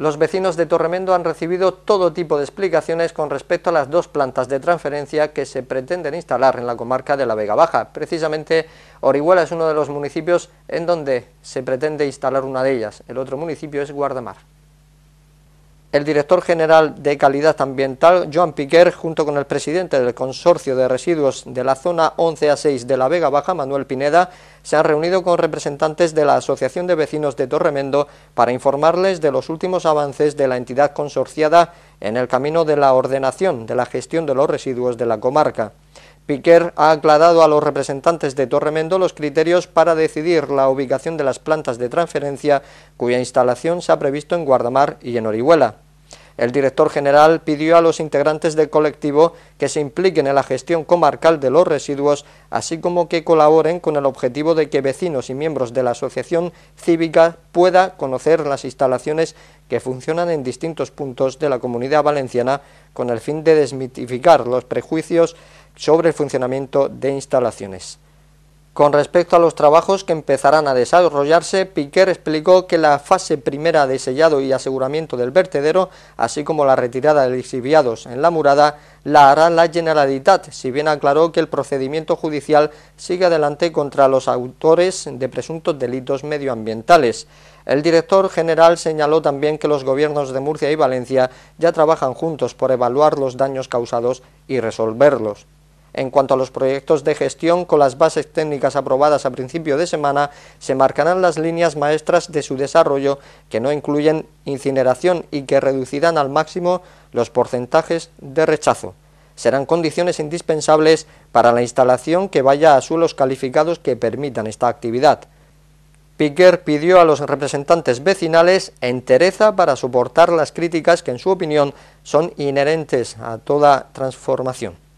los vecinos de Torremendo han recibido todo tipo de explicaciones con respecto a las dos plantas de transferencia que se pretenden instalar en la comarca de la Vega Baja. Precisamente Orihuela es uno de los municipios en donde se pretende instalar una de ellas. El otro municipio es Guardamar el director general de Calidad Ambiental, Joan Piquer, junto con el presidente del Consorcio de Residuos de la Zona 11A6 de la Vega Baja, Manuel Pineda, se han reunido con representantes de la Asociación de Vecinos de Torremendo para informarles de los últimos avances de la entidad consorciada en el camino de la ordenación de la gestión de los residuos de la comarca. Piquer ha aclarado a los representantes de Torremendo los criterios para decidir la ubicación de las plantas de transferencia cuya instalación se ha previsto en Guardamar y en Orihuela. El director general pidió a los integrantes del colectivo que se impliquen en la gestión comarcal de los residuos, así como que colaboren con el objetivo de que vecinos y miembros de la asociación cívica pueda conocer las instalaciones que funcionan en distintos puntos de la comunidad valenciana con el fin de desmitificar los prejuicios sobre el funcionamiento de instalaciones. Con respecto a los trabajos que empezarán a desarrollarse, Piquer explicó que la fase primera de sellado y aseguramiento del vertedero, así como la retirada de lixiviados en la murada, la hará la Generalitat, si bien aclaró que el procedimiento judicial sigue adelante contra los autores de presuntos delitos medioambientales. El director general señaló también que los gobiernos de Murcia y Valencia ya trabajan juntos por evaluar los daños causados y resolverlos. En cuanto a los proyectos de gestión, con las bases técnicas aprobadas a principio de semana, se marcarán las líneas maestras de su desarrollo que no incluyen incineración y que reducirán al máximo los porcentajes de rechazo. Serán condiciones indispensables para la instalación que vaya a suelos calificados que permitan esta actividad. Piquer pidió a los representantes vecinales entereza para soportar las críticas que en su opinión son inherentes a toda transformación.